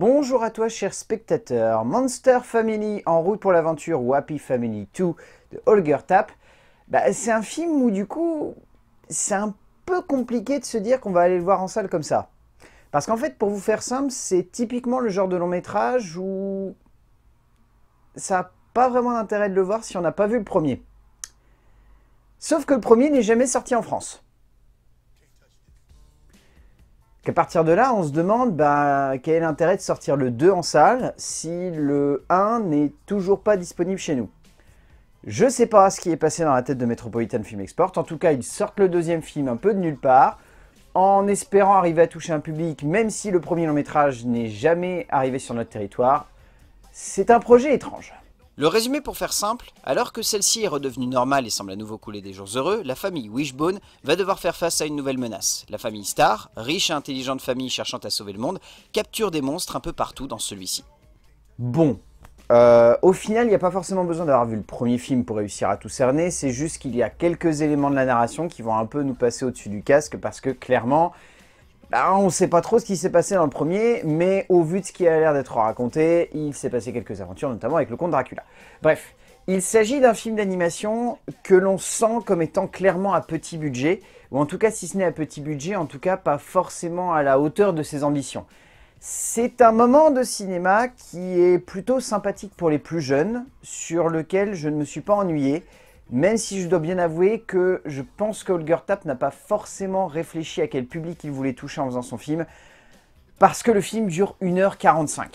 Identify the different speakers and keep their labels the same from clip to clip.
Speaker 1: Bonjour à toi chers spectateurs, Monster Family en route pour l'aventure ou Happy Family 2 de Holger Tapp, bah, c'est un film où du coup c'est un peu compliqué de se dire qu'on va aller le voir en salle comme ça. Parce qu'en fait pour vous faire simple, c'est typiquement le genre de long métrage où ça n'a pas vraiment d'intérêt de le voir si on n'a pas vu le premier. Sauf que le premier n'est jamais sorti en France qu'à partir de là, on se demande bah, quel est l'intérêt de sortir le 2 en salle si le 1 n'est toujours pas disponible chez nous. Je sais pas ce qui est passé dans la tête de Metropolitan Film Export, en tout cas ils sortent le deuxième film un peu de nulle part, en espérant arriver à toucher un public même si le premier long métrage n'est jamais arrivé sur notre territoire. C'est un projet étrange. Le résumé pour faire simple, alors que celle-ci est redevenue normale et semble à nouveau couler des jours heureux, la famille Wishbone va devoir faire face à une nouvelle menace. La famille Star, riche et intelligente famille cherchant à sauver le monde, capture des monstres un peu partout dans celui-ci. Bon, euh, au final, il n'y a pas forcément besoin d'avoir vu le premier film pour réussir à tout cerner, c'est juste qu'il y a quelques éléments de la narration qui vont un peu nous passer au-dessus du casque parce que clairement, ah, on ne sait pas trop ce qui s'est passé dans le premier, mais au vu de ce qui a l'air d'être raconté, il s'est passé quelques aventures, notamment avec le comte Dracula. Bref, il s'agit d'un film d'animation que l'on sent comme étant clairement à petit budget, ou en tout cas si ce n'est à petit budget, en tout cas pas forcément à la hauteur de ses ambitions. C'est un moment de cinéma qui est plutôt sympathique pour les plus jeunes, sur lequel je ne me suis pas ennuyé, même si je dois bien avouer que je pense que Holger Tapp n'a pas forcément réfléchi à quel public il voulait toucher en faisant son film, parce que le film dure 1h45.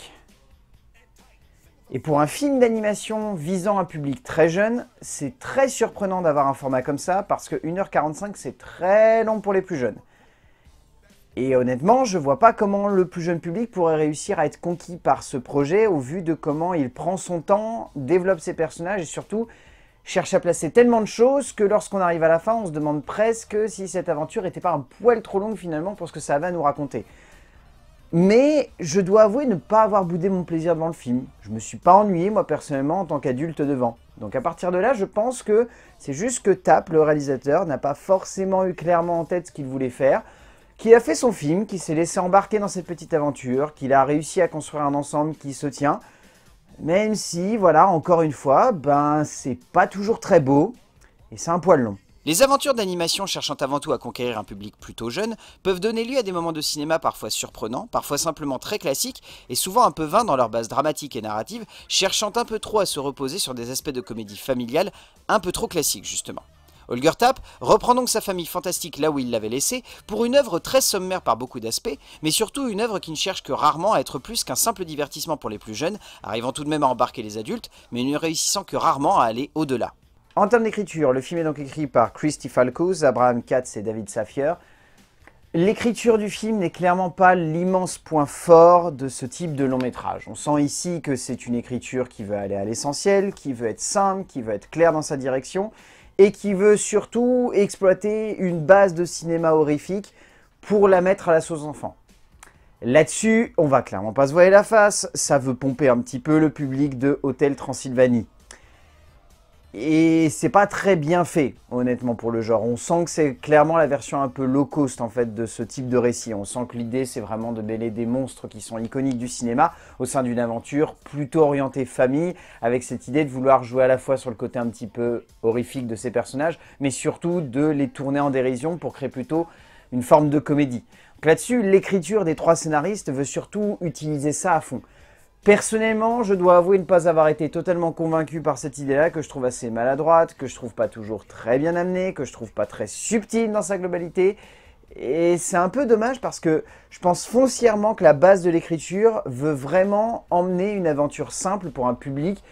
Speaker 1: Et pour un film d'animation visant un public très jeune, c'est très surprenant d'avoir un format comme ça, parce que 1h45 c'est très long pour les plus jeunes. Et honnêtement, je vois pas comment le plus jeune public pourrait réussir à être conquis par ce projet au vu de comment il prend son temps, développe ses personnages et surtout cherche à placer tellement de choses que lorsqu'on arrive à la fin, on se demande presque si cette aventure n'était pas un poil trop longue finalement pour ce que ça va nous raconter. Mais je dois avouer ne pas avoir boudé mon plaisir devant le film. Je me suis pas ennuyé moi personnellement en tant qu'adulte devant. Donc à partir de là, je pense que c'est juste que TAP, le réalisateur, n'a pas forcément eu clairement en tête ce qu'il voulait faire, qu'il a fait son film, qu'il s'est laissé embarquer dans cette petite aventure, qu'il a réussi à construire un ensemble qui se tient, même si, voilà, encore une fois, ben c'est pas toujours très beau et c'est un poil long. Les aventures d'animation cherchant avant tout à conquérir un public plutôt jeune peuvent donner lieu à des moments de cinéma parfois surprenants, parfois simplement très classiques et souvent un peu vains dans leur base dramatique et narrative, cherchant un peu trop à se reposer sur des aspects de comédie familiale un peu trop classiques justement. Holger Tapp reprend donc sa famille fantastique là où il l'avait laissée pour une œuvre très sommaire par beaucoup d'aspects, mais surtout une œuvre qui ne cherche que rarement à être plus qu'un simple divertissement pour les plus jeunes, arrivant tout de même à embarquer les adultes, mais ne réussissant que rarement à aller au-delà. En termes d'écriture, le film est donc écrit par Christy Falcoz, Abraham Katz et David Safier. L'écriture du film n'est clairement pas l'immense point fort de ce type de long métrage. On sent ici que c'est une écriture qui veut aller à l'essentiel, qui veut être simple, qui veut être claire dans sa direction, et qui veut surtout exploiter une base de cinéma horrifique pour la mettre à la sauce enfant. Là-dessus, on va clairement pas se voiler la face, ça veut pomper un petit peu le public de Hôtel Transylvanie. Et c'est pas très bien fait, honnêtement, pour le genre. On sent que c'est clairement la version un peu low cost, en fait, de ce type de récit. On sent que l'idée, c'est vraiment de mêler des monstres qui sont iconiques du cinéma au sein d'une aventure plutôt orientée famille, avec cette idée de vouloir jouer à la fois sur le côté un petit peu horrifique de ces personnages, mais surtout de les tourner en dérision pour créer plutôt une forme de comédie. Donc Là-dessus, l'écriture des trois scénaristes veut surtout utiliser ça à fond. Personnellement, je dois avouer ne pas avoir été totalement convaincu par cette idée-là, que je trouve assez maladroite, que je trouve pas toujours très bien amenée, que je trouve pas très subtile dans sa globalité. Et c'est un peu dommage parce que je pense foncièrement que la base de l'écriture veut vraiment emmener une aventure simple pour un public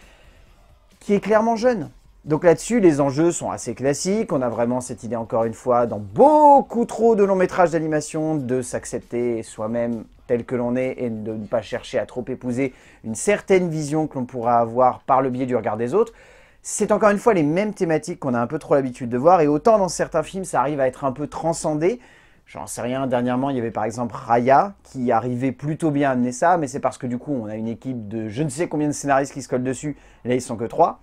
Speaker 1: qui est clairement jeune. Donc là-dessus, les enjeux sont assez classiques. On a vraiment cette idée, encore une fois, dans beaucoup trop de longs métrages d'animation, de s'accepter soi-même tel que l'on est et de ne pas chercher à trop épouser une certaine vision que l'on pourra avoir par le biais du regard des autres. C'est encore une fois les mêmes thématiques qu'on a un peu trop l'habitude de voir, et autant dans certains films, ça arrive à être un peu transcendé, J'en sais rien, dernièrement il y avait par exemple Raya qui arrivait plutôt bien à amener ça, mais c'est parce que du coup on a une équipe de je ne sais combien de scénaristes qui se collent dessus, là ils sont que trois.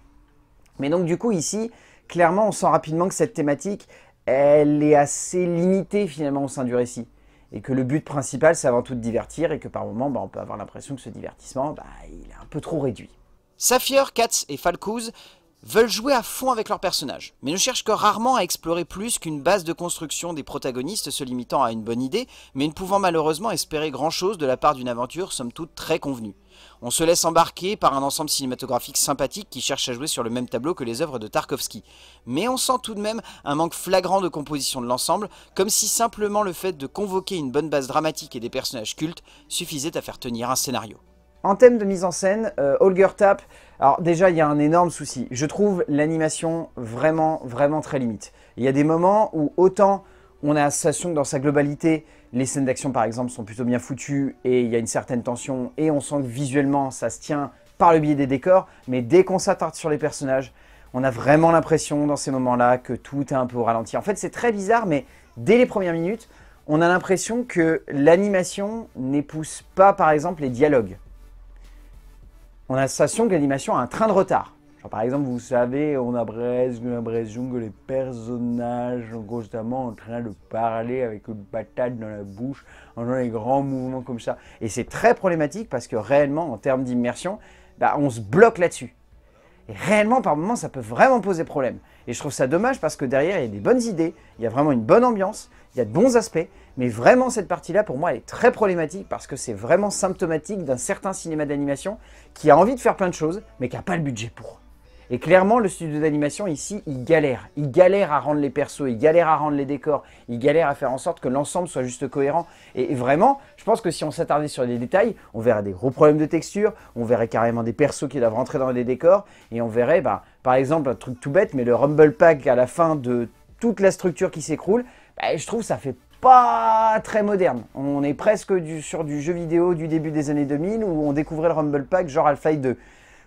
Speaker 1: Mais donc du coup ici, clairement, on sent rapidement que cette thématique, elle est assez limitée finalement au sein du récit. Et que le but principal, c'est avant tout de divertir, et que par moments, bah, on peut avoir l'impression que ce divertissement, bah, il est un peu trop réduit. Saphir, Katz et Falcouz veulent jouer à fond avec leurs personnages, mais ne cherchent que rarement à explorer plus qu'une base de construction des protagonistes se limitant à une bonne idée, mais ne pouvant malheureusement espérer grand-chose de la part d'une aventure somme toute très convenue. On se laisse embarquer par un ensemble cinématographique sympathique qui cherche à jouer sur le même tableau que les œuvres de Tarkovsky, mais on sent tout de même un manque flagrant de composition de l'ensemble, comme si simplement le fait de convoquer une bonne base dramatique et des personnages cultes suffisait à faire tenir un scénario. En thème de mise en scène, euh, Holger Tapp alors déjà, il y a un énorme souci. Je trouve l'animation vraiment, vraiment très limite. Il y a des moments où autant on a la sensation que dans sa globalité, les scènes d'action par exemple sont plutôt bien foutues et il y a une certaine tension et on sent que visuellement ça se tient par le biais des décors, mais dès qu'on s'attarde sur les personnages, on a vraiment l'impression dans ces moments-là que tout est un peu ralenti. En fait, c'est très bizarre, mais dès les premières minutes, on a l'impression que l'animation n'épouse pas par exemple les dialogues on a l'impression que l'animation a un train de retard. par exemple, vous savez, on a presque l'impression que les personnages sont constamment en train de parler avec une patate dans la bouche, en faisant des grands mouvements comme ça. Et c'est très problématique parce que réellement, en termes d'immersion, bah, on se bloque là-dessus. Et réellement, par moments, ça peut vraiment poser problème. Et je trouve ça dommage parce que derrière, il y a des bonnes idées, il y a vraiment une bonne ambiance, il y a de bons aspects, mais vraiment, cette partie-là, pour moi, elle est très problématique parce que c'est vraiment symptomatique d'un certain cinéma d'animation qui a envie de faire plein de choses, mais qui n'a pas le budget pour. Et clairement, le studio d'animation ici, il galère. Il galère à rendre les persos, il galère à rendre les décors, il galère à faire en sorte que l'ensemble soit juste cohérent. Et vraiment, je pense que si on s'attardait sur les détails, on verrait des gros problèmes de texture, on verrait carrément des persos qui doivent rentrer dans les décors, et on verrait, bah, par exemple, un truc tout bête, mais le Rumble Pack à la fin de toute la structure qui s'écroule, bah, je trouve ça fait pas très moderne. On est presque du, sur du jeu vidéo du début des années 2000 où on découvrait le Rumble Pack genre alpha 2.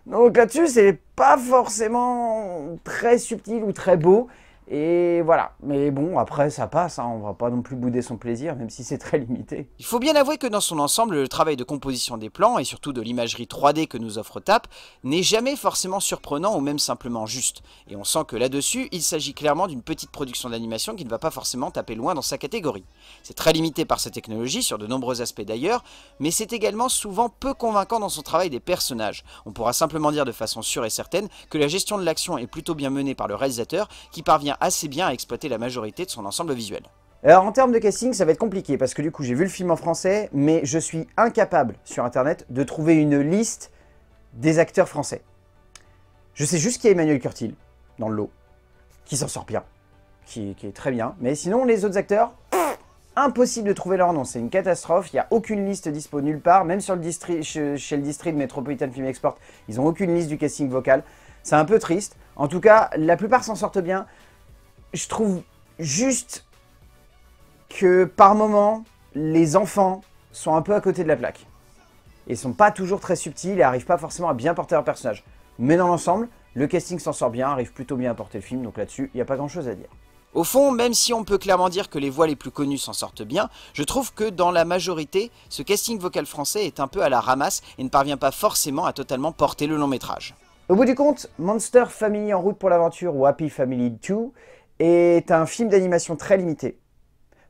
Speaker 1: Donc là-dessus, c'est pas forcément très subtil ou très beau. Et voilà. Mais bon, après, ça passe. Hein. On va pas non plus bouder son plaisir, même si c'est très limité. Il faut bien avouer que dans son ensemble, le travail de composition des plans et surtout de l'imagerie 3D que nous offre TAP n'est jamais forcément surprenant ou même simplement juste. Et on sent que là-dessus, il s'agit clairement d'une petite production d'animation qui ne va pas forcément taper loin dans sa catégorie. C'est très limité par sa technologie, sur de nombreux aspects d'ailleurs, mais c'est également souvent peu convaincant dans son travail des personnages. On pourra simplement dire de façon sûre et certaine que la gestion de l'action est plutôt bien menée par le réalisateur qui parvient assez bien à exploiter la majorité de son ensemble visuel. Alors en termes de casting, ça va être compliqué parce que du coup j'ai vu le film en français, mais je suis incapable sur internet de trouver une liste des acteurs français. Je sais juste qu'il y a Emmanuel Curtil dans le lot, qui s'en sort bien, qui, est très bien, mais sinon les autres acteurs, impossible de trouver leur nom, c'est une catastrophe, il n'y a aucune liste dispo nulle part, même sur le district, chez le district Metropolitan Film Export, ils n'ont aucune liste du casting vocal, c'est un peu triste, en tout cas la plupart s'en sortent bien, je trouve juste que par moment, les enfants sont un peu à côté de la plaque. Ils sont pas toujours très subtils et arrivent pas forcément à bien porter leur personnage. Mais dans l'ensemble, le casting s'en sort bien, arrive plutôt bien à porter le film, donc là-dessus, il n'y a pas grand-chose à dire. Au fond, même si on peut clairement dire que les voix les plus connues s'en sortent bien, je trouve que dans la majorité, ce casting vocal français est un peu à la ramasse et ne parvient pas forcément à totalement porter le long métrage. Au bout du compte, Monster Family en route pour l'aventure ou Happy Family 2 est un film d'animation très limité,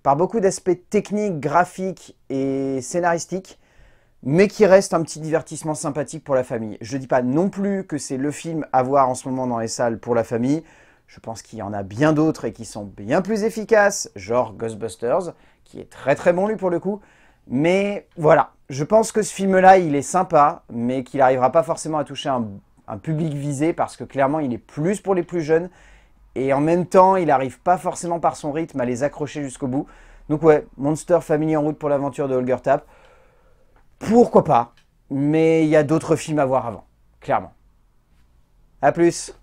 Speaker 1: par beaucoup d'aspects techniques, graphiques et scénaristiques, mais qui reste un petit divertissement sympathique pour la famille. Je ne dis pas non plus que c'est le film à voir en ce moment dans les salles pour la famille. Je pense qu'il y en a bien d'autres et qui sont bien plus efficaces, genre Ghostbusters, qui est très très bon lui pour le coup. Mais voilà, je pense que ce film-là, il est sympa, mais qu'il n'arrivera pas forcément à toucher un, public visé parce que clairement, il est plus pour les plus jeunes et en même temps, il n'arrive pas forcément par son rythme à les accrocher jusqu'au bout. Donc ouais, Monster Family en route pour l'aventure de Holger Tapp. Pourquoi pas Mais il y a d'autres films à voir avant, clairement. A plus